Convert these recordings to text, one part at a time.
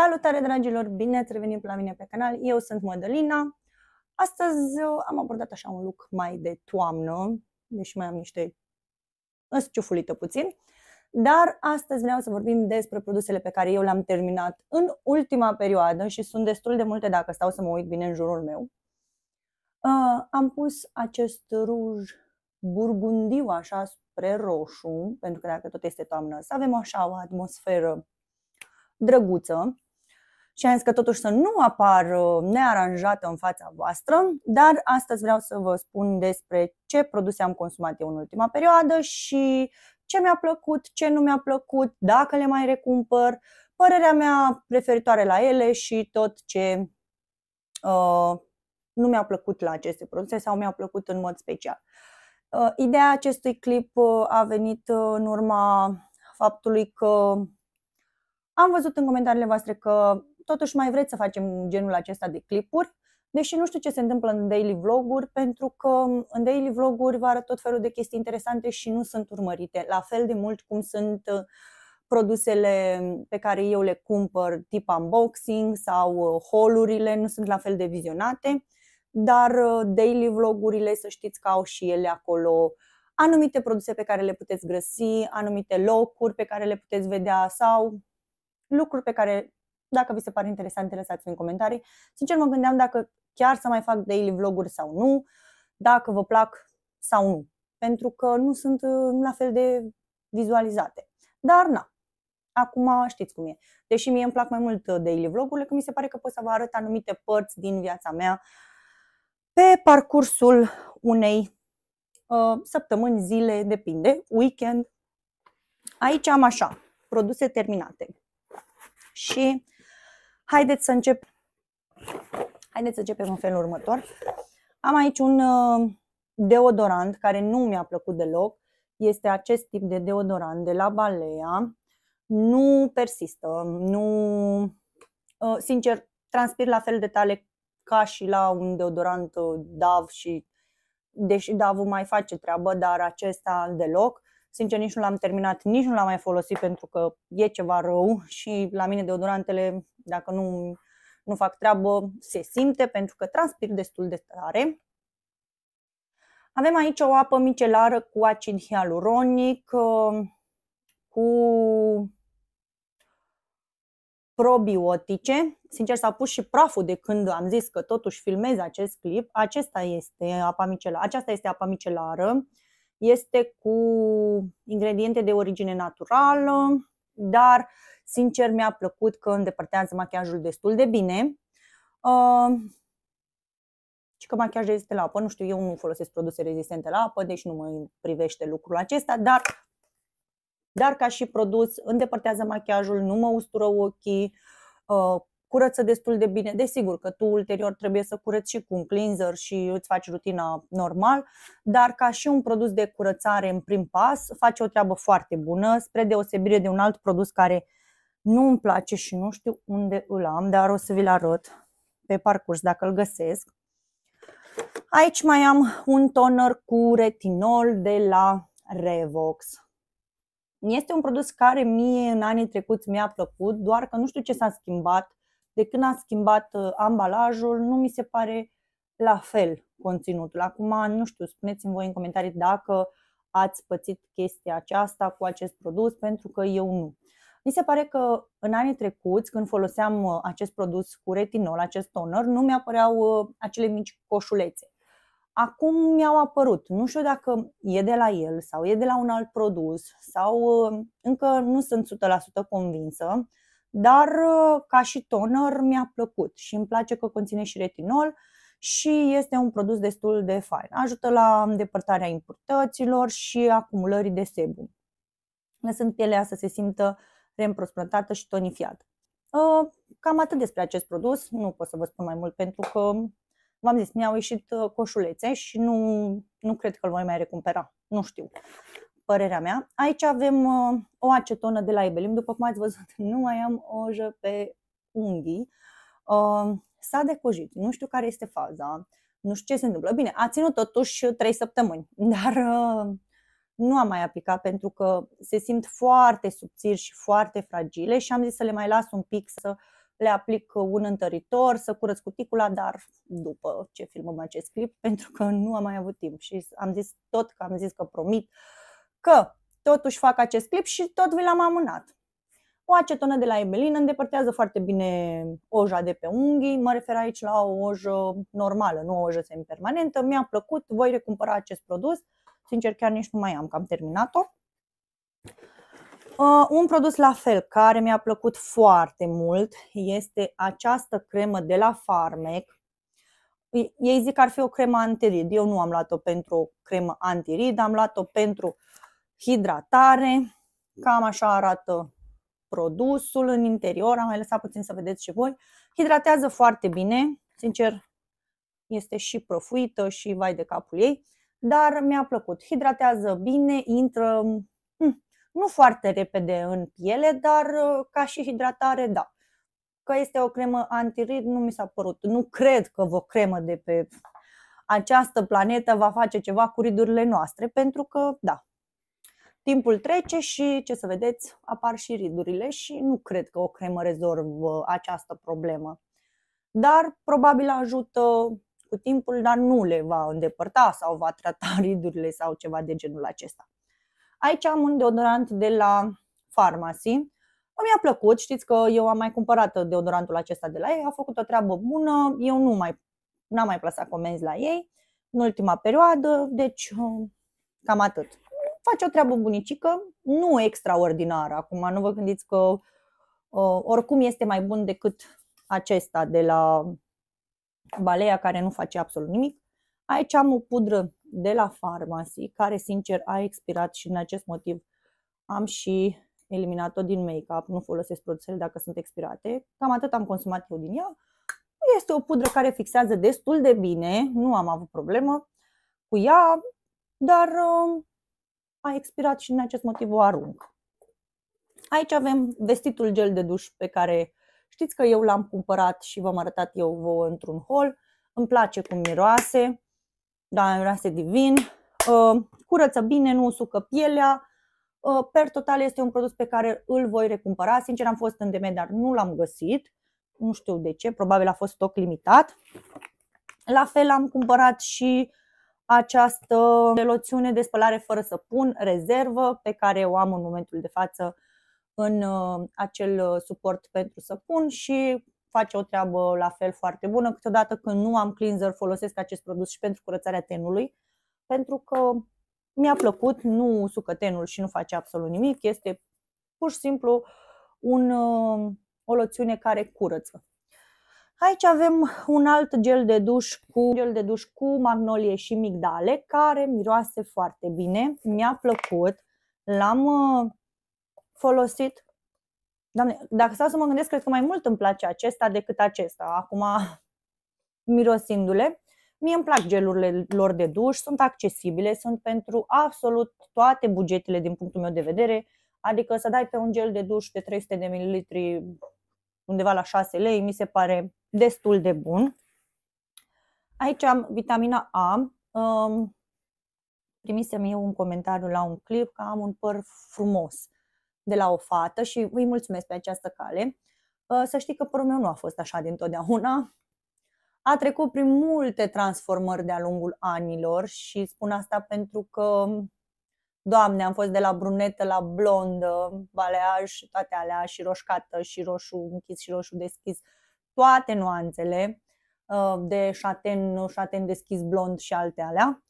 Salutare dragilor, bine ați revenit la mine pe canal, eu sunt Madalina. Astăzi uh, am abordat așa un look mai de toamnă, deși mai am niște însciufulită puțin, dar astăzi vreau să vorbim despre produsele pe care eu le-am terminat în ultima perioadă și sunt destul de multe dacă stau să mă uit bine în jurul meu. Uh, am pus acest ruj burgundiu așa spre roșu, pentru că dacă tot este toamnă, să avem așa o atmosferă drăguță și am zis că totuși să nu apar uh, nearanjată în fața voastră, dar astăzi vreau să vă spun despre ce produse am consumat eu în ultima perioadă și ce mi-a plăcut, ce nu mi-a plăcut, dacă le mai recumpăr, părerea mea preferitoare la ele și tot ce uh, nu mi-a plăcut la aceste produse sau mi-a plăcut în mod special. Uh, ideea acestui clip uh, a venit uh, în urma faptului că am văzut în comentariile voastre că totuși mai vreți să facem genul acesta de clipuri, deși nu știu ce se întâmplă în daily vloguri, pentru că um, în daily vloguri vă arăt tot felul de chestii interesante și nu sunt urmărite, la fel de mult cum sunt uh, produsele pe care eu le cumpăr, tip unboxing sau haulurile uh, nu sunt la fel de vizionate, dar uh, daily vlogurile să știți că au și ele acolo anumite produse pe care le puteți găsi, anumite locuri pe care le puteți vedea sau lucruri pe care dacă vi se pare interesant, lăsați-mi în comentarii. Sincer, mă gândeam dacă chiar să mai fac daily vloguri sau nu, dacă vă plac sau nu, pentru că nu sunt uh, la fel de vizualizate. Dar na, acum știți cum e. Deși mie îmi plac mai mult uh, daily vlogurile, că mi se pare că pot să vă arăt anumite părți din viața mea pe parcursul unei uh, săptămâni, zile, depinde, weekend. Aici am așa, produse terminate. Și Haideți să încep. Haideți să începem în felul următor. Am aici un uh, deodorant care nu mi-a plăcut deloc. Este acest tip de deodorant de la Balea. Nu persistă, nu... Uh, sincer, transpir la fel de tale ca și la un deodorant uh, DAV și deși DAV mai face treabă, dar acesta deloc. Sincer, nici nu l-am terminat, nici nu l-am mai folosit pentru că e ceva rău și la mine deodorantele, dacă nu, nu fac treabă, se simte pentru că transpir destul de tare. Avem aici o apă micelară cu acid hialuronic, uh, cu probiotice. Sincer, s-a pus și praful de când am zis că totuși filmez acest clip. Acesta este apa micelară. Aceasta este apa micelară este cu ingrediente de origine naturală, dar sincer mi-a plăcut că îndepărtează machiajul destul de bine. Uh, și că machiajul este la apă, nu știu, eu nu folosesc produse rezistente la apă, deci nu mă privește lucrul acesta, dar dar ca și produs îndepărtează machiajul, nu mă ustură ochii, uh, curăță destul de bine. Desigur că tu ulterior trebuie să curăți și cu un cleanser și îți faci rutina normal, dar ca și un produs de curățare în prim pas face o treabă foarte bună, spre deosebire de un alt produs care nu îmi place și nu știu unde îl am, dar o să vi-l arăt pe parcurs dacă îl găsesc. Aici mai am un toner cu retinol de la Revox. Este un produs care mie în anii trecuți mi-a plăcut, doar că nu știu ce s-a schimbat de când a schimbat uh, ambalajul, nu mi se pare la fel conținutul. Acum, nu știu, spuneți-mi voi în comentarii dacă ați pățit chestia aceasta cu acest produs, pentru că eu nu. Mi se pare că în anii trecuți, când foloseam uh, acest produs cu retinol, acest toner, nu mi-apăreau uh, acele mici coșulețe. Acum mi-au apărut. Nu știu dacă e de la el sau e de la un alt produs sau încă nu sunt 100% convinsă dar uh, ca și toner mi-a plăcut și îmi place că conține și retinol și este un produs destul de fain. Ajută la îndepărtarea impurităților și acumulării de sebum, lăsând pielea să se simtă reîmprospătată și tonifiată. Uh, cam atât despre acest produs, nu pot să vă spun mai mult pentru că v-am zis, mi-au ieșit uh, coșulețe și nu, nu cred că îl voi mai recupera. Nu știu părerea mea. Aici avem uh, o acetonă de la Ebelim, după cum ați văzut, nu mai am ojă pe unghii. Uh, s-a decojit, nu știu care este faza, nu știu ce se întâmplă. Bine, a ținut totuși 3 săptămâni, dar uh, nu am mai aplicat pentru că se simt foarte subțiri și foarte fragile și am zis să le mai las un pic să le aplic un întăritor, să curăț cuticula, dar după ce filmăm acest clip, pentru că nu am mai avut timp și am zis tot că am zis că promit că totuși fac acest clip și tot vi l-am amânat. O acetonă de la Ebelin îndepărtează foarte bine oja de pe unghii, mă refer aici la o ojă normală, nu o ojă semipermanentă, mi-a plăcut, voi recumpăra acest produs, sincer chiar nici nu mai am, că am terminat-o. Uh, un produs la fel care mi-a plăcut foarte mult este această cremă de la Farmec. Ei zic că ar fi o cremă antirid. Eu nu am luat-o pentru o cremă antirid, am luat-o pentru hidratare. Cam așa arată produsul în interior. Am mai lăsat puțin să vedeți și voi. Hidratează foarte bine. Sincer, este și profuită și vai de capul ei. Dar mi-a plăcut. Hidratează bine, intră hm, nu foarte repede în piele, dar uh, ca și hidratare, da că este o cremă antirid, nu mi s-a părut. Nu cred că o cremă de pe această planetă va face ceva cu ridurile noastre, pentru că, da, Timpul trece și, ce să vedeți, apar și ridurile și nu cred că o cremă rezolvă această problemă. Dar probabil ajută cu timpul, dar nu le va îndepărta sau va trata ridurile sau ceva de genul acesta. Aici am un deodorant de la Pharmacy. Mi-a plăcut, știți că eu am mai cumpărat deodorantul acesta de la ei, a făcut o treabă bună, eu nu mai, n-am mai plasat comenzi la ei în ultima perioadă, deci um, cam atât face o treabă bunicică, nu extraordinară. Acum nu vă gândiți că uh, oricum este mai bun decât acesta de la Balea care nu face absolut nimic. Aici am o pudră de la Pharmacy care sincer a expirat și în acest motiv am și eliminat-o din make-up, nu folosesc produsele dacă sunt expirate. Cam atât am consumat eu din ea. Este o pudră care fixează destul de bine, nu am avut problemă cu ea, dar uh, a expirat și din acest motiv o arunc. Aici avem vestitul gel de duș pe care știți că eu l-am cumpărat și v-am arătat eu vouă într-un hol. Îmi place cum miroase, da, miroase divin, uh, curăță bine, nu usucă pielea. Uh, per total este un produs pe care îl voi recumpăra. Sincer am fost în demed, dar nu l-am găsit. Nu știu de ce, probabil a fost stoc limitat. La fel am cumpărat și uh, această loțiune de spălare fără săpun, rezervă, pe care o am în momentul de față în uh, acel uh, suport pentru săpun și face o treabă la fel foarte bună. Câteodată când nu am cleanser folosesc acest produs și pentru curățarea tenului, pentru că mi-a plăcut, nu usucă tenul și nu face absolut nimic, este pur și simplu un, uh, o loțiune care curăță. Aici avem un alt gel de duș cu gel de duș cu magnolie și migdale, care miroase foarte bine, mi-a plăcut, l-am uh, folosit. Doamne, dacă stau să mă gândesc, cred că mai mult îmi place acesta decât acesta. Acum, mirosindu-le, mie îmi plac gelurile lor de duș, sunt accesibile, sunt pentru absolut toate bugetele din punctul meu de vedere, adică să dai pe un gel de duș de 300 de ml undeva la 6 lei, mi se pare destul de bun. Aici am vitamina A. Um, primisem eu un comentariu la un clip că am un păr frumos de la o fată și îi mulțumesc pe această cale. Uh, să știi că părul meu nu a fost așa dintotdeauna. A trecut prin multe transformări de-a lungul anilor și spun asta pentru că Doamne, am fost de la brunetă la blondă, baleaj, toate alea și roșcată și roșu închis și roșu deschis. Uh, toate nuanțele uh, de șaten, șaten deschis blond și alte alea.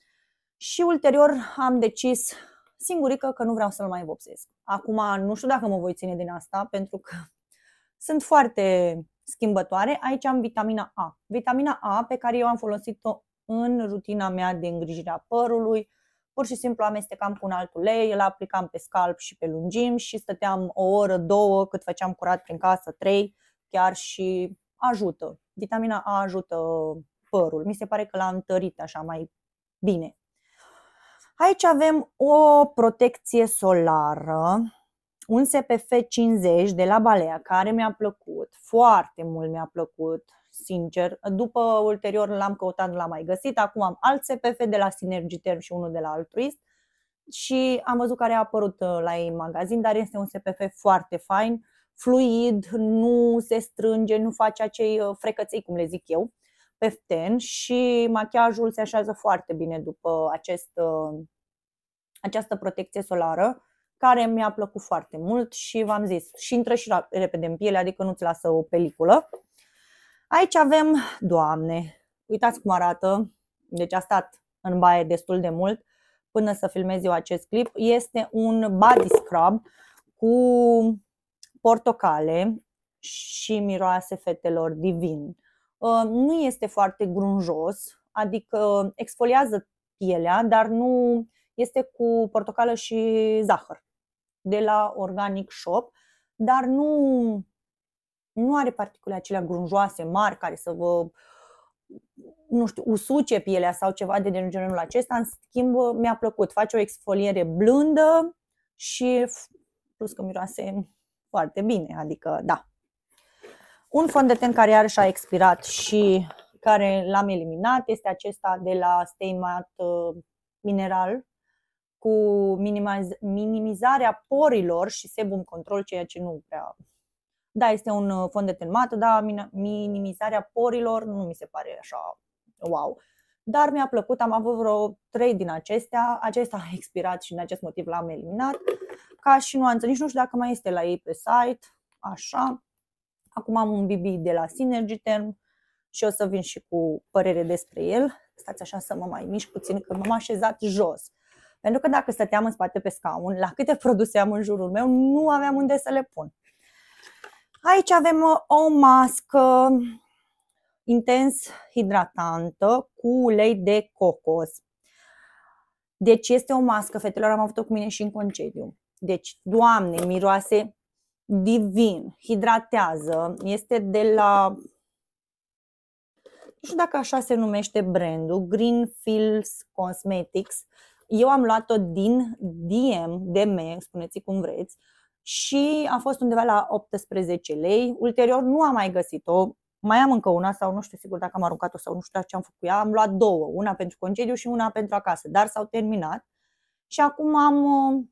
Și ulterior am decis singurică că nu vreau să-l mai vopsesc. Acum nu știu dacă mă voi ține din asta, pentru că sunt foarte schimbătoare. Aici am vitamina A. Vitamina A pe care eu am folosit-o în rutina mea de îngrijire a părului. Pur și simplu amestecam cu un alt ulei, îl aplicam pe scalp și pe lungim și stăteam o oră, două, cât făceam curat prin casă, trei, chiar și ajută. Vitamina A ajută uh, părul. Mi se pare că l-a întărit așa mai bine. Aici avem o protecție solară, un SPF 50 de la Balea, care mi-a plăcut, foarte mult mi-a plăcut, sincer. După ulterior l-am căutat, nu l-am mai găsit, acum am alt SPF de la Term și unul de la Altruist și am văzut care a apărut uh, la ei în magazin, dar este un SPF foarte fain, fluid, nu se strânge, nu face acei uh, frecăței, cum le zic eu, peften și machiajul se așează foarte bine după acest, uh, această protecție solară care mi-a plăcut foarte mult și v-am zis, și intră și repede în piele, adică nu-ți lasă o peliculă. Aici avem, doamne, uitați cum arată, deci a stat în baie destul de mult până să filmez eu acest clip, este un body scrub cu portocale și miroase fetelor divin. Ă, nu este foarte grunjos, adică exfoliază pielea, dar nu este cu portocală și zahăr de la Organic Shop, dar nu, nu are particule acelea grunjoase, mari, care să vă nu știu, usuce pielea sau ceva de genul acesta. În schimb, mi-a plăcut. Face o exfoliere blândă și plus că miroase foarte bine, adică da. Un fond de ten care iarăși a expirat și care l-am eliminat este acesta de la Steimat uh, Mineral cu minimizarea porilor și sebum control, ceea ce nu prea... Da, este un uh, fond de mat, dar minimizarea porilor nu mi se pare așa wow. Dar mi-a plăcut, am avut vreo trei din acestea, acesta a expirat și din acest motiv l-am eliminat ca și nuanță. Nici nu știu dacă mai este la ei pe site, așa. Acum am un BB de la Synergy Term și o să vin și cu părere despre el. Stați așa să mă mai mișc puțin, că m-am așezat jos. Pentru că dacă stăteam în spate pe scaun, la câte produse am în jurul meu, nu aveam unde să le pun. Aici avem uh, o mască intens hidratantă cu ulei de cocos. Deci este o mască, fetelor, am avut-o cu mine și în concediu. Deci, Doamne, miroase divin, hidratează, este de la, nu știu dacă așa se numește brandul, Greenfields Cosmetics. Eu am luat-o din DM, DM, spuneți cum vreți, și a fost undeva la 18 lei. Ulterior nu am mai găsit-o, mai am încă una sau nu știu sigur dacă am aruncat-o sau nu știu ce am făcut cu ea. Am luat două, una pentru concediu și una pentru acasă, dar s-au terminat. Și acum am uh,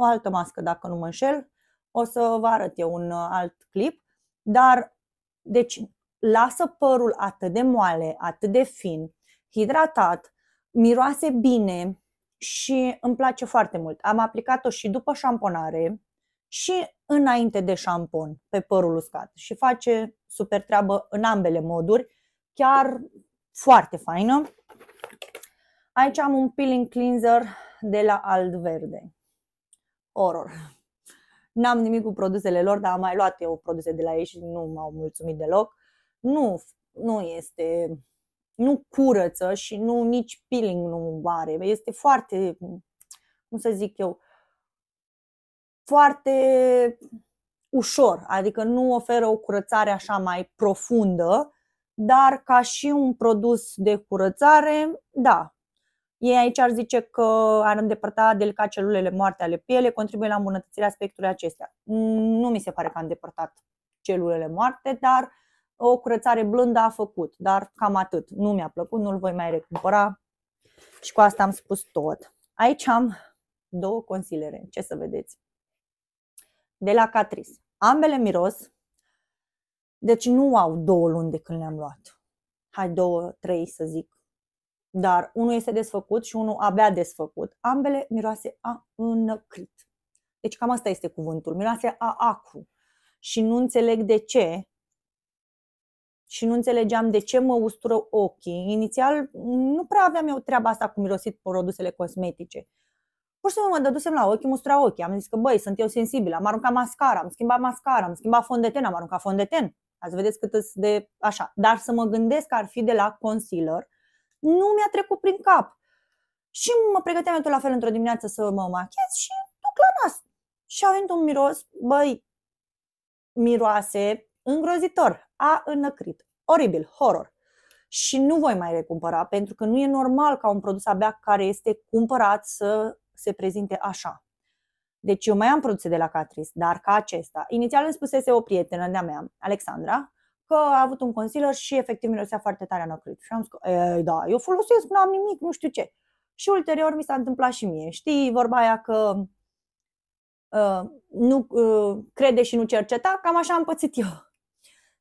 o altă mască, dacă nu mă înșel. O să vă arăt eu un uh, alt clip. Dar, deci, lasă părul atât de moale, atât de fin, hidratat, miroase bine și îmi place foarte mult. Am aplicat-o și după șamponare și înainte de șampon pe părul uscat și face super treabă în ambele moduri, chiar foarte faină. Aici am un peeling cleanser de la Alt Verde. Horror. N-am nimic cu produsele lor, dar am mai luat eu produse de la ei și nu m-au mulțumit deloc. Nu, nu este, nu curăță și nu nici peeling nu are. Este foarte, cum să zic eu, foarte ușor, adică nu oferă o curățare așa mai profundă, dar ca și un produs de curățare, da, ei aici ar zice că ar îndepărta delicat celulele moarte ale pielei, contribuie la îmbunătățirea aspectului acestea. Nu mi se pare că a îndepărtat celulele moarte, dar o curățare blândă a făcut, dar cam atât. Nu mi-a plăcut, nu-l voi mai recumpăra și cu asta am spus tot. Aici am două consilere, ce să vedeți. De la Catrice. Ambele miros, deci nu au două luni de când le-am luat. Hai două, trei să zic, dar unul este desfăcut și unul abia desfăcut. Ambele miroase a înăcrit. Deci cam asta este cuvântul, miroase a acru. Și nu înțeleg de ce și nu înțelegeam de ce mă ustură ochii. Inițial nu prea aveam eu treaba asta cu mirosit produsele cosmetice. Pur și simplu mă dădusem la ochi, mustra ochii. Am zis că, băi, sunt eu sensibilă. Am aruncat mascara, am schimbat mascara, am schimbat fond de ten, am aruncat fond de ten. Ați vedeți cât de așa. Dar să mă gândesc că ar fi de la concealer, nu mi-a trecut prin cap. Și mă pregăteam eu tot la fel într-o dimineață să mă machez și duc la nas. Și a venit un miros, băi, miroase îngrozitor, a înăcrit, oribil, horror. Și nu voi mai recumpăra, pentru că nu e normal ca un produs abia care este cumpărat să se prezinte așa. Deci eu mai am produse de la Catrice, dar ca acesta. Inițial îmi spusese o prietenă de-a mea, Alexandra, că a avut un concealer și efectiv mirosea foarte tare anacrit. Și am zis că, e, da, eu folosesc, nu am nimic, nu știu ce. Și ulterior mi s-a întâmplat și mie. Știi vorba aia că uh, nu uh, crede și nu cerceta, cam așa am pățit eu.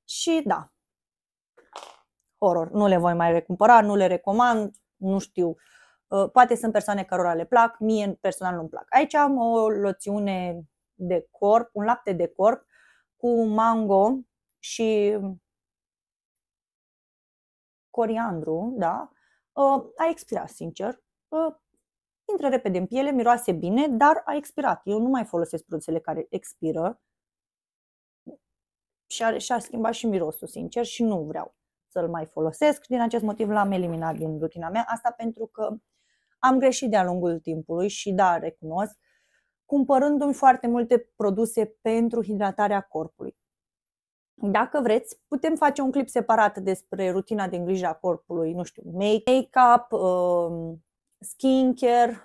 Și da, horror. Nu le voi mai recumpăra, nu le recomand, nu știu. Uh, poate sunt persoane cărora le plac, mie personal nu-mi plac. Aici am o loțiune de corp, un lapte de corp cu mango, și coriandru, da, ă, a expirat, sincer. Ă, intră repede în piele, miroase bine, dar a expirat. Eu nu mai folosesc produsele care expiră și a, și a schimbat și mirosul, sincer, și nu vreau să-l mai folosesc. Din acest motiv l-am eliminat din rutina mea. Asta pentru că am greșit de-a lungul timpului și da, recunosc, cumpărându-mi foarte multe produse pentru hidratarea corpului. Dacă vreți, putem face un clip separat despre rutina de îngrijire a corpului, nu știu, make-up, um, skincare,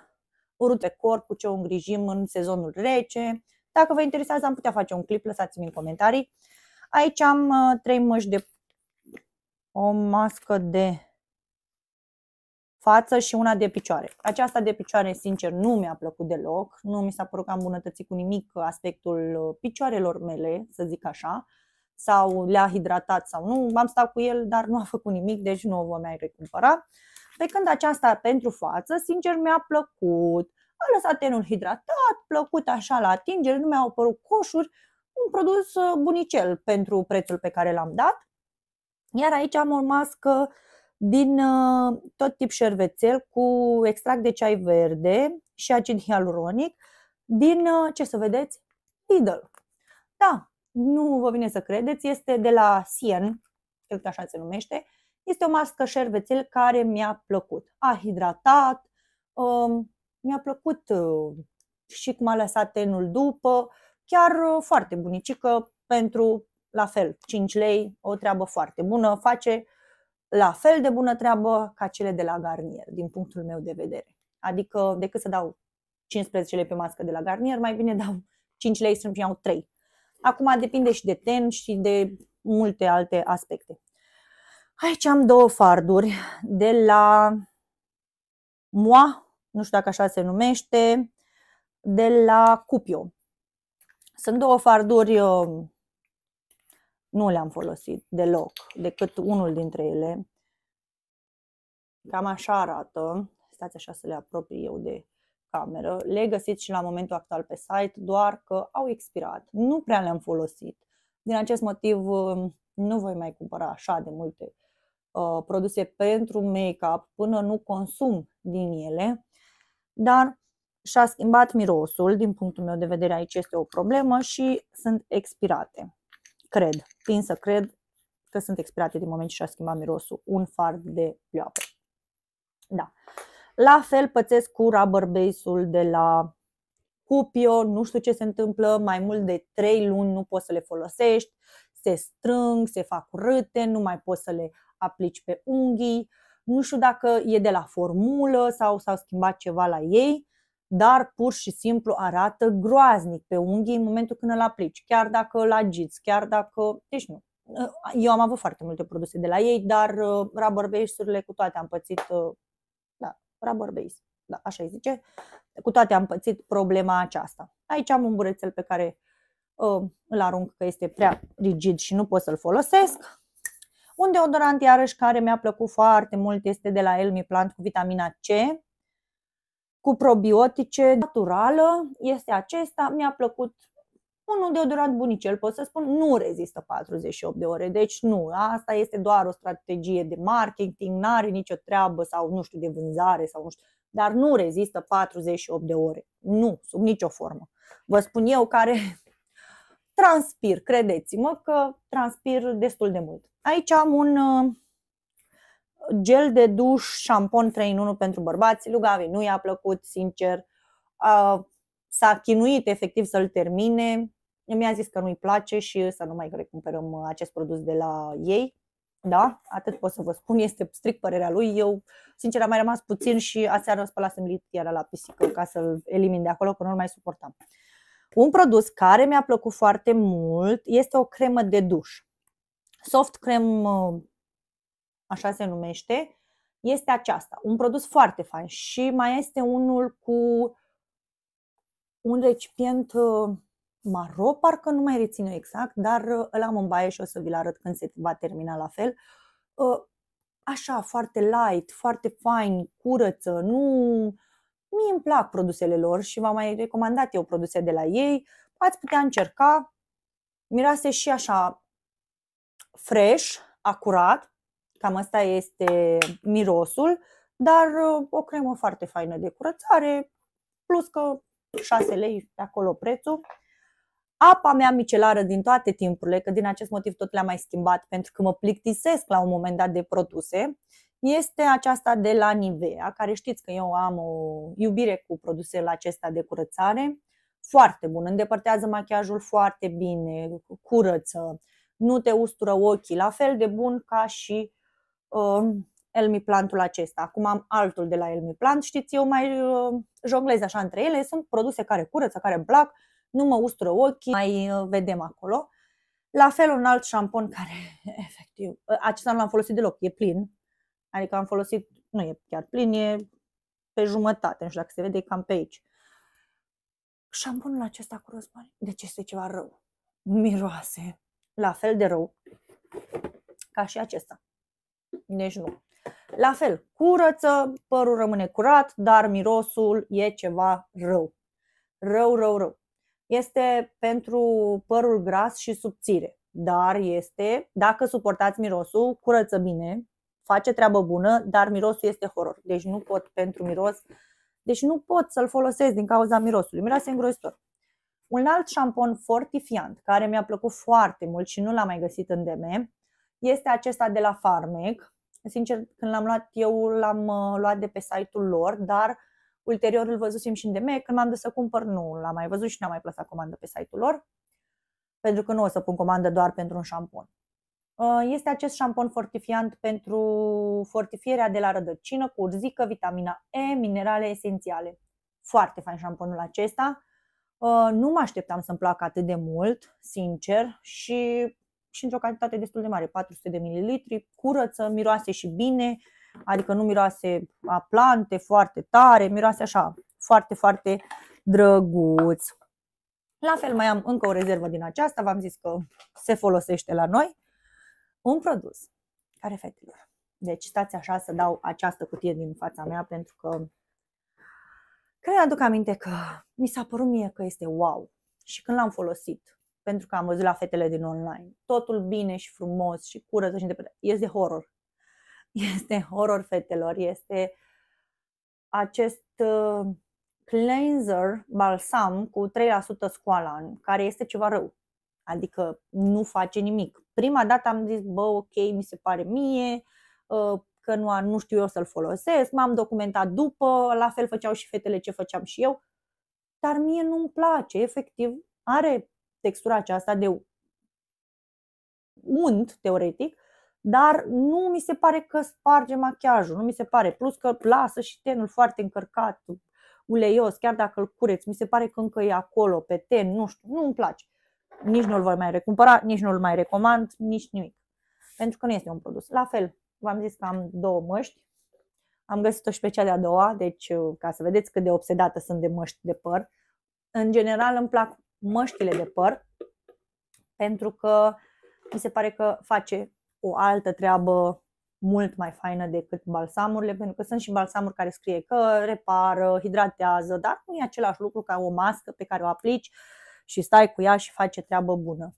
urâte corp, ce o îngrijim în sezonul rece. Dacă vă interesează, am putea face un clip, lăsați-mi în comentarii. Aici am uh, trei măști de o mască de față și una de picioare. Aceasta de picioare, sincer, nu mi-a plăcut deloc. Nu mi s-a părut că am îmbunătățit cu nimic aspectul uh, picioarelor mele, să zic așa sau le-a hidratat sau nu. Am stat cu el, dar nu a făcut nimic, deci nu o voi mai recumpăra. Pe când aceasta pentru față, sincer, mi-a plăcut. A lăsat tenul hidratat, plăcut așa la atingere, nu mi-au apărut coșuri, un produs uh, bunicel pentru prețul pe care l-am dat. Iar aici am o mască din uh, tot tip șervețel cu extract de ceai verde și acid hialuronic din, uh, ce să vedeți, Lidl. Da, nu vă vine să credeți, este de la Sien, cred că așa se numește, este o mască șervețel care mi-a plăcut. A hidratat, um, mi-a plăcut uh, și cum a lăsat tenul după, chiar uh, foarte bunicică pentru la fel, 5 lei, o treabă foarte bună, face la fel de bună treabă ca cele de la Garnier, din punctul meu de vedere. Adică, decât să dau 15 lei pe mască de la Garnier, mai bine dau 5 lei să-mi iau 3 Acum depinde și de ten și de multe alte aspecte. Aici am două farduri de la Moa, nu știu dacă așa se numește, de la Cupio. Sunt două farduri, uh, nu le-am folosit deloc, decât unul dintre ele. Cam așa arată. Stați așa să le apropii eu de cameră, le găsiți și la momentul actual pe site, doar că au expirat. Nu prea le-am folosit. Din acest motiv um, nu voi mai cumpăra așa de multe uh, produse pentru make-up până nu consum din ele, dar și-a schimbat mirosul, din punctul meu de vedere aici este o problemă și sunt expirate. Cred, tin să cred că sunt expirate din moment ce și-a schimbat mirosul un fard de pleoapă. Da. La fel pățesc cu rubber base-ul de la Cupio, nu știu ce se întâmplă, mai mult de 3 luni nu poți să le folosești, se strâng, se fac râte, nu mai poți să le aplici pe unghii. Nu știu dacă e de la formulă sau s-au schimbat ceva la ei, dar pur și simplu arată groaznic pe unghii în momentul când îl aplici, chiar dacă îl agiți, chiar dacă... Deci nu. Eu am avut foarte multe produse de la ei, dar uh, rubber base-urile cu toate am pățit uh, rubber base, da, așa zice, cu toate am pățit problema aceasta. Aici am un burețel pe care uh, îl arunc că este prea rigid și nu pot să-l folosesc. Un deodorant iarăși care mi-a plăcut foarte mult este de la Elmi Plant cu vitamina C, cu probiotice naturală, este acesta, mi-a plăcut unul deodorant bunicel, pot să spun, nu rezistă 48 de ore, deci nu, asta este doar o strategie de marketing, nu are nicio treabă sau nu știu de vânzare sau nu știu, dar nu rezistă 48 de ore, nu, sub nicio formă. Vă spun eu care transpir, credeți-mă că transpir destul de mult. Aici am un uh, gel de duș, șampon 3 în 1 pentru bărbați, Lugavi nu i-a plăcut, sincer, uh, s-a chinuit efectiv să-l termine, mi-a zis că nu-i place și să nu mai recuperăm uh, acest produs de la ei. Da, atât pot să vă spun, este strict părerea lui. Eu, sincer, am mai rămas puțin și aseară spălasem litiera la pisică ca să-l elimin de acolo, că nu-l mai suportam. Un produs care mi-a plăcut foarte mult este o cremă de duș. Soft cream, uh, așa se numește, este aceasta. Un produs foarte fain și mai este unul cu un recipient maro, parcă nu mai rețin eu exact, dar uh, îl am în baie și o să vi-l arăt când se va termina la fel. Uh, așa, foarte light, foarte fine, curăță, nu... Mie îmi plac produsele lor și v-am mai recomandat eu produse de la ei. Ați putea încerca, miroase și așa fresh, acurat, cam asta este mirosul, dar uh, o cremă foarte faină de curățare, plus că 6 lei de acolo prețul apa mea micelară din toate timpurile, că din acest motiv tot le-am mai schimbat pentru că mă plictisesc la un moment dat de produse, este aceasta de la Nivea, care știți că eu am o iubire cu produsele acestea de curățare, foarte bun, îndepărtează machiajul foarte bine, curăță, nu te ustură ochii, la fel de bun ca și uh, Elmiplantul acesta. Acum am altul de la Elmiplant, știți, eu mai uh, jonglez așa între ele, sunt produse care curăță, care îmi plac, uh, nu mă ustură ochii, mai uh, vedem acolo. La fel un alt șampon care, efectiv, ă, acesta nu l-am folosit deloc, e plin. Adică am folosit, nu e chiar plin, e pe jumătate, nu știu dacă se vede, e cam pe aici. Șamponul acesta cu rozmari, deci este ceva rău. Miroase, la fel de rău ca și acesta. Deci nu. La fel, curăță, părul rămâne curat, dar mirosul e ceva rău. Rău, rău, rău este pentru părul gras și subțire, dar este, dacă suportați mirosul, curăță bine, face treabă bună, dar mirosul este horror. Deci nu pot pentru miros, deci nu pot să-l folosesc din cauza mirosului. Miroase îngrozitor. Un alt șampon fortifiant care mi-a plăcut foarte mult și nu l-am mai găsit în DM este acesta de la Farmec. Sincer, când l-am luat eu, l-am uh, luat de pe site-ul lor, dar Ulterior îl văzusem și în DM, când m-am dus să cumpăr, nu l-am mai văzut și n-am mai plasat comandă pe site-ul lor, pentru că nu o să pun comandă doar pentru un șampon. Uh, este acest șampon fortifiant pentru fortifierea de la rădăcină cu urzică, vitamina E, minerale esențiale. Foarte fain șamponul acesta. Uh, nu mă așteptam să-mi placă atât de mult, sincer, și, și într-o cantitate destul de mare, 400 de mililitri, curăță, miroase și bine, adică nu miroase a plante foarte tare, miroase așa, foarte, foarte drăguț. La fel mai am încă o rezervă din aceasta, v-am zis că se folosește la noi. Un produs care fetelor. Deci stați așa să dau această cutie din fața mea pentru că cred aduc aminte că mi s-a părut mie că este wow și când l-am folosit pentru că am văzut la fetele din online. Totul bine și frumos și curăță și îndepărtat. Este de horror. este horror fetelor, este acest uh, cleanser, balsam cu 3% scoalan, care este ceva rău. Adică nu face nimic. Prima dată am zis, bă, ok, mi se pare mie, uh, că nu, nu știu eu să-l folosesc, m-am documentat după, la fel făceau și fetele ce făceam și eu, dar mie nu-mi place, efectiv, are textura aceasta de unt, teoretic, dar nu mi se pare că sparge machiajul, nu mi se pare. Plus că lasă și tenul foarte încărcat, uleios, chiar dacă îl cureți, mi se pare că încă e acolo pe ten, nu știu, nu îmi place. Nici nu-l voi mai recumpăra, nici nu-l mai recomand, nici nimic. Pentru că nu este un produs. La fel, v-am zis că am două măști, am găsit-o și pe cea de-a doua, deci uh, ca să vedeți cât de obsedată sunt de măști de păr. În general îmi plac măștile de păr pentru că mi se pare că face o altă treabă mult mai faină decât balsamurile, pentru că sunt și balsamuri care scrie că repară, hidratează, dar nu e același lucru ca o mască pe care o aplici și stai cu ea și faci treabă bună.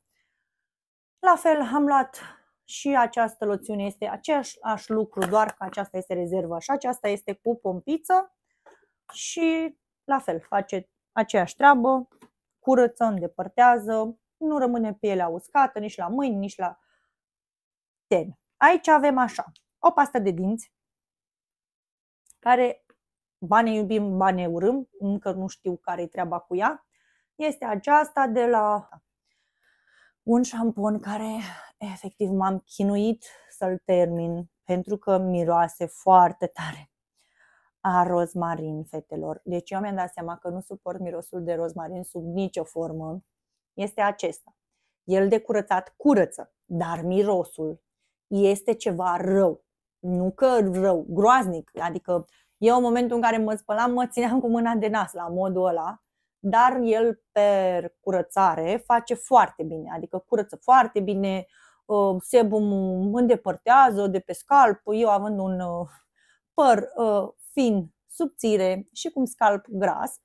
La fel am luat și această loțiune este același lucru, doar că aceasta este rezervă și aceasta este cu pompiță și la fel face aceeași treabă, curăță, îndepărtează, nu rămâne pielea uscată nici la mâini, nici la ten. Aici avem așa, o pastă de dinți, care bani iubim, bani urâm, încă nu știu care e treaba cu ea. Este aceasta de la un șampon care efectiv m-am chinuit să-l termin pentru că miroase foarte tare a rozmarin fetelor. Deci eu mi-am dat seama că nu suport mirosul de rozmarin sub nicio formă. Este acesta. El de curățat curăță, dar mirosul este ceva rău. Nu că rău, groaznic. Adică e un moment în care mă spălam mă țineam cu mâna de nas la modul ăla, dar el pe curățare face foarte bine, adică curăță foarte bine, ă, sebum îndepărtează de pe scalp, eu având un ă, păr ă, fin, subțire și cum scalp gras,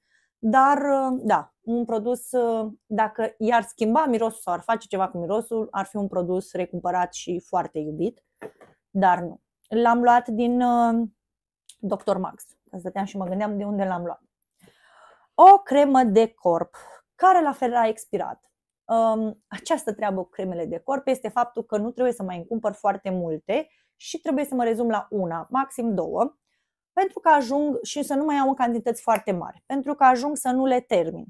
dar, ă, da, un produs, ă, dacă i-ar schimba mirosul sau ar face ceva cu mirosul, ar fi un produs recumpărat și foarte iubit, dar nu. L-am luat din ă, Dr. Max, stăteam și mă gândeam de unde l-am luat. O cremă de corp, care la fel a expirat. această treabă cu cremele de corp este faptul că nu trebuie să mai cumpăr foarte multe și trebuie să mă rezum la una, maxim două pentru că ajung și să nu mai am în cantități foarte mari, pentru că ajung să nu le termin.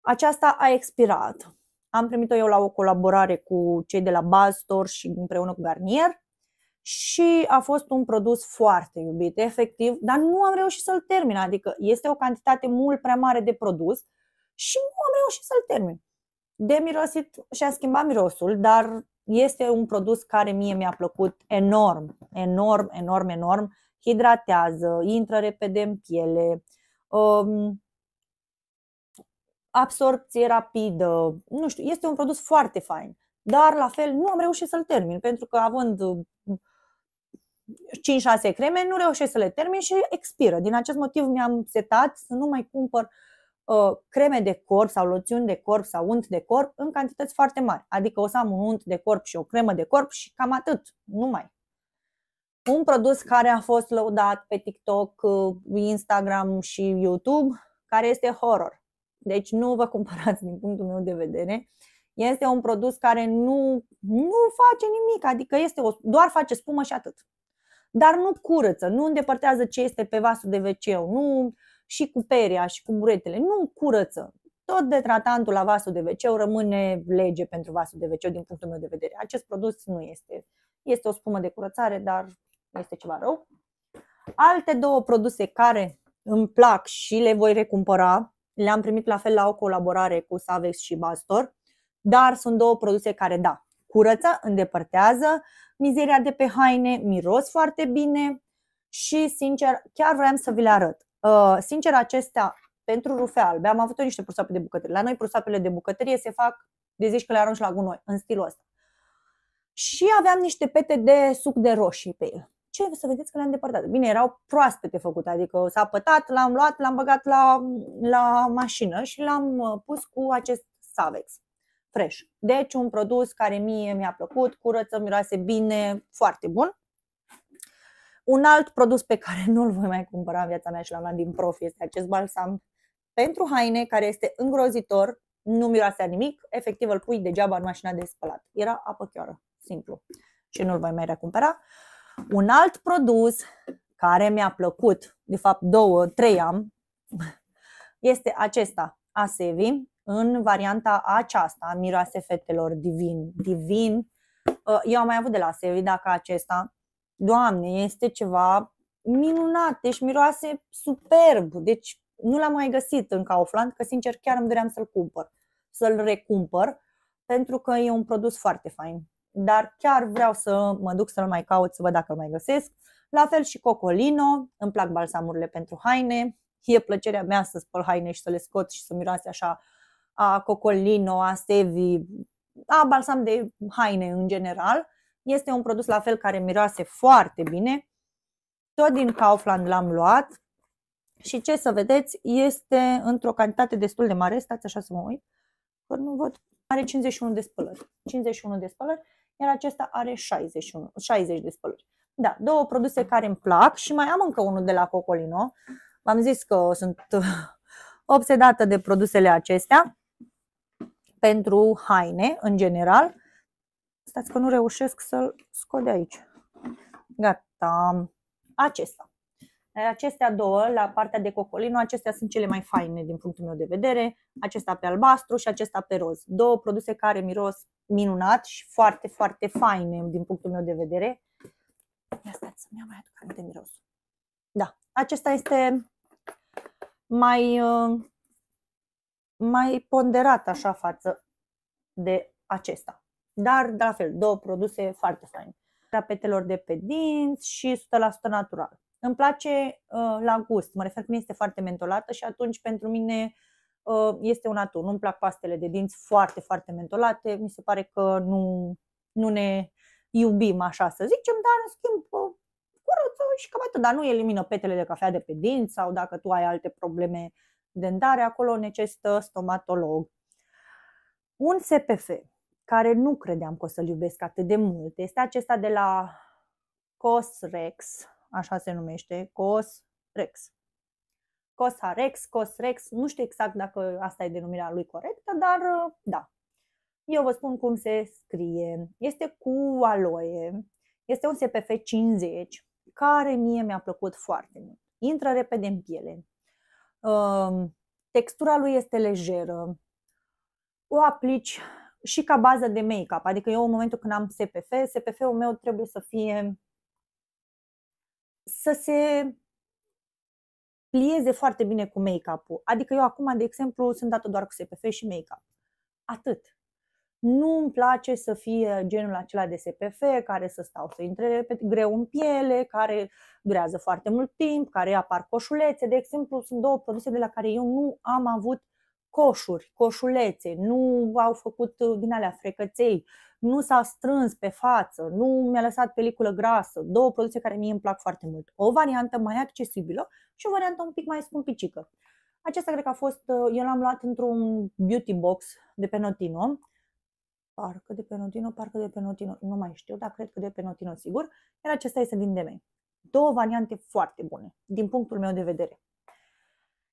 Aceasta a expirat. Am primit-o eu la o colaborare cu cei de la Bastor și împreună cu Garnier și a fost un produs foarte iubit, efectiv, dar nu am reușit să-l termin, adică este o cantitate mult prea mare de produs și nu am reușit să-l termin. De mirosit și-a schimbat mirosul, dar este un produs care mie mi-a plăcut enorm, enorm, enorm, enorm hidratează, intră repede în piele, um, absorpție rapidă, nu știu, este un produs foarte fain. Dar la fel nu am reușit să-l termin, pentru că având 5-6 uh, creme, nu reușesc să le termin și expiră. Din acest motiv mi-am setat să nu mai cumpăr uh, creme de corp sau loțiuni de corp sau unt de corp în cantități foarte mari. Adică o să am un unt de corp și o cremă de corp și cam atât, nu mai un produs care a fost lăudat pe TikTok, uh, Instagram și YouTube, care este horror. Deci nu vă cumpărați din punctul meu de vedere. Este un produs care nu, nu face nimic, adică este o, doar face spumă și atât. Dar nu curăță, nu îndepărtează ce este pe vasul de wc nu și cu peria și cu buretele, nu curăță. Tot detratantul la vasul de wc rămâne lege pentru vasul de wc din punctul meu de vedere. Acest produs nu este este o spumă de curățare, dar nu este ceva rău. Alte două produse care îmi plac și le voi recumpăra, le-am primit la fel la o colaborare cu Savex și Bastor, dar sunt două produse care, da, curăță, îndepărtează mizeria de pe haine, miros foarte bine și, sincer, chiar vreau să vi le arăt. Uh, sincer, acestea pentru rufe albe, am avut niște prusape de bucătărie. La noi prusapele de bucătărie se fac de zici că le arunci la gunoi, în stilul ăsta. Și aveam niște pete de suc de roșii pe el ce să vedeți că le-am depărtat. Bine, erau de făcut, adică s-a pătat, l-am luat, l-am băgat la, la mașină și l-am uh, pus cu acest Savex fresh. Deci un produs care mie mi-a plăcut, curăță, miroase bine, foarte bun. Un alt produs pe care nu-l voi mai cumpăra în viața mea și l-am luat din profi este acest balsam pentru haine care este îngrozitor, nu miroase nimic, efectiv îl pui degeaba în mașina de spălat. Era apă chioară, simplu. Și nu-l voi mai recumpăra. Uh, un alt produs care mi-a plăcut, de fapt două, trei am, este acesta, Asevi, în varianta aceasta, miroase fetelor divin, divin. Uh, eu am mai avut de la Asevi, dacă acesta, doamne, este ceva minunat, deci miroase superb, deci nu l-am mai găsit în Kaufland, că sincer chiar îmi doream să-l cumpăr, să-l recumpăr, pentru că e un produs foarte fain dar chiar vreau să mă duc să-l mai caut să văd dacă îl mai găsesc. La fel și Cocolino, îmi plac balsamurile pentru haine, e plăcerea mea să spăl haine și să le scot și să miroase așa a Cocolino, a Sevi, a balsam de haine în general. Este un produs la fel care miroase foarte bine. Tot din Kaufland l-am luat și ce să vedeți, este într-o cantitate destul de mare, stați așa să mă uit, că nu văd, are 51 de spălări. 51 de spălări iar acesta are 61, 60 de spălări. Da, două produse care îmi plac și mai am încă unul de la Cocolino. V-am zis că sunt obsedată de produsele acestea pentru haine în general. Stați că nu reușesc să-l scot de aici. Gata. Acesta. Acestea două, la partea de cocolino, acestea sunt cele mai faine din punctul meu de vedere, acesta pe albastru și acesta pe roz. Două produse care miros minunat și foarte, foarte faine din punctul meu de vedere. Ia stați să-mi iau mai aduc de miros. Da, acesta este mai, uh, mai ponderat așa față de acesta. Dar, de la fel, două produse foarte faine. Tapetelor de pe dinți și 100% natural. Îmi place uh, la gust, mă refer când este foarte mentolată și atunci pentru mine uh, este un atun. Nu-mi plac pastele de dinți foarte, foarte mentolate, mi se pare că nu, nu ne iubim așa să zicem, dar în schimb uh, curăță și cam atât, dar nu elimină petele de cafea de pe dinți sau dacă tu ai alte probleme dentare, acolo necesită stomatolog. Un SPF care nu credeam că o să-l iubesc atât de mult este acesta de la Cosrex, așa se numește, COS Rex. COSA Rex, COS Rex, nu știu exact dacă asta e denumirea lui corectă, dar da. Eu vă spun cum se scrie. Este cu aloe, este un SPF 50, care mie mi-a plăcut foarte mult. Intră repede în piele. Ehm, textura lui este lejeră. O aplici și ca bază de make-up, adică eu în momentul când am SPF, SPF-ul meu trebuie să fie să se plieze foarte bine cu make-up-ul. Adică eu acum, de exemplu, sunt dată doar cu SPF și make-up. Atât. Nu îmi place să fie genul acela de SPF care să stau să intre greu în piele, care durează foarte mult timp, care apar coșulețe. De exemplu, sunt două produse de la care eu nu am avut coșuri, coșulețe, nu au făcut uh, din alea frecăței, nu s-a strâns pe față, nu mi-a lăsat peliculă grasă, două produse care mie îmi plac foarte mult. O variantă mai accesibilă și o variantă un pic mai scumpicică. Acesta cred că a fost, uh, eu l-am luat într-un beauty box de pe Notino, parcă de pe Notino, parcă de pe Notino, nu mai știu, dar cred că de pe Notino sigur, iar acesta este din DME. Două variante foarte bune, din punctul meu de vedere.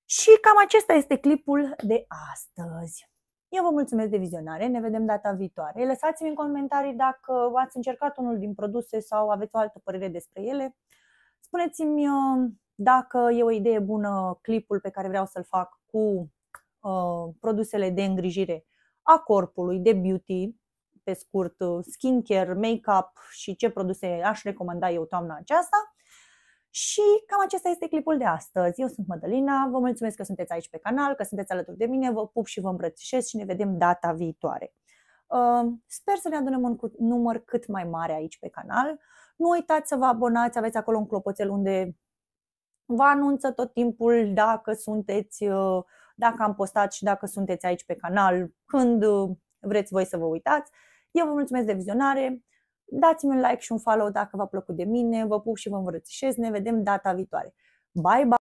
Și cam acesta este clipul de astăzi. Eu vă mulțumesc de vizionare, ne vedem data viitoare. Lăsați-mi în comentarii dacă ați încercat unul din produse sau aveți o altă părere despre ele. Spuneți-mi uh, dacă e o idee bună clipul pe care vreau să-l fac cu uh, produsele de îngrijire a corpului, de beauty, pe scurt, uh, skincare, make-up și ce produse aș recomanda eu toamna aceasta. Și cam acesta este clipul de astăzi. Eu sunt Madalina. vă mulțumesc că sunteți aici pe canal, că sunteți alături de mine, vă pup și vă îmbrățișez și ne vedem data viitoare. Uh, sper să ne adunăm un număr cât mai mare aici pe canal. Nu uitați să vă abonați, aveți acolo un clopoțel unde vă anunță tot timpul dacă sunteți, uh, dacă am postat și dacă sunteți aici pe canal, când uh, vreți voi să vă uitați. Eu vă mulțumesc de vizionare, Dați-mi un like și un follow dacă v-a plăcut de mine, vă pup și vă îmbrățișez, ne vedem data viitoare. Bye, bye!